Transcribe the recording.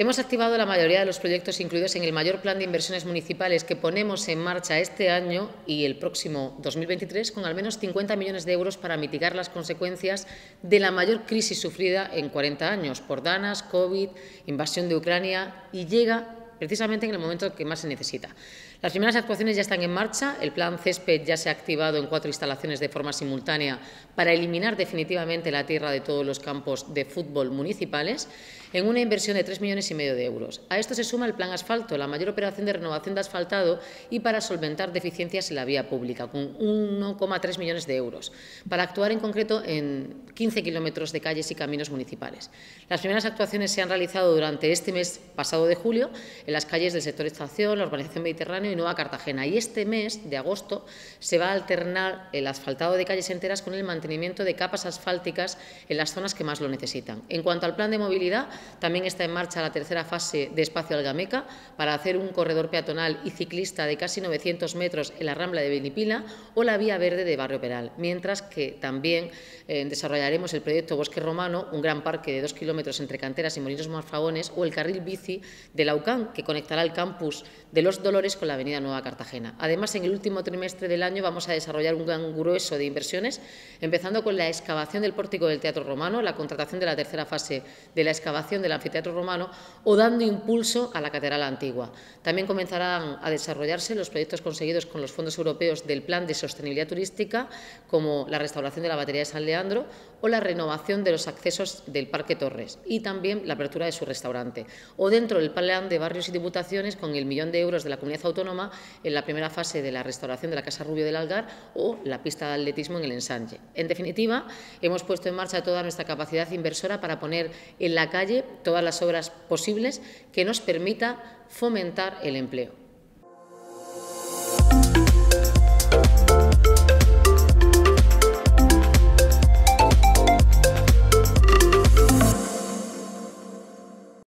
Hemos activado la mayoría de los proyectos incluidos en el mayor plan de inversiones municipales que ponemos en marcha este año y el próximo 2023 con al menos 50 millones de euros para mitigar las consecuencias de la mayor crisis sufrida en 40 años por danas, COVID, invasión de Ucrania y llega precisamente en el momento que más se necesita. Las primeras actuaciones ya están en marcha. El plan césped ya se ha activado en cuatro instalaciones de forma simultánea para eliminar definitivamente la tierra de todos los campos de fútbol municipales en una inversión de 3 millones y medio de euros. A esto se suma el plan asfalto, la mayor operación de renovación de asfaltado y para solventar deficiencias en la vía pública, con 1,3 millones de euros, para actuar en concreto en 15 kilómetros de calles y caminos municipales. Las primeras actuaciones se han realizado durante este mes pasado de julio en las calles del sector estación, la urbanización mediterránea y Nueva Cartagena. Y este mes de agosto se va a alternar el asfaltado de calles enteras con el mantenimiento de capas asfálticas en las zonas que más lo necesitan. En cuanto al plan de movilidad, también está en marcha la tercera fase de Espacio Algameca para hacer un corredor peatonal y ciclista de casi 900 metros en la Rambla de Benipila o la Vía Verde de Barrio Peral, mientras que también eh, desarrollaremos el proyecto Bosque Romano, un gran parque de dos kilómetros entre canteras y molinos marfagones, o el carril bici de la que conectará el campus de Los Dolores con la Avenida Nueva Cartagena. Además, en el último trimestre del año vamos a desarrollar un gran grueso de inversiones, empezando con la excavación del pórtico del Teatro Romano, la contratación de la tercera fase de la excavación del anfiteatro romano o dando impulso a la Catedral Antigua. También comenzarán a desarrollarse los proyectos conseguidos con los fondos europeos del Plan de Sostenibilidad Turística, como la restauración de la batería de San Leandro o la renovación de los accesos del Parque Torres y también la apertura de su restaurante. O dentro del plan de barrios y diputaciones con el millón de euros de la comunidad autónoma en la primera fase de la restauración de la Casa Rubio del Algar o la pista de atletismo en el ensanche. En definitiva, hemos puesto en marcha toda nuestra capacidad inversora para poner en la calle todas las obras posibles que nos permita fomentar el empleo.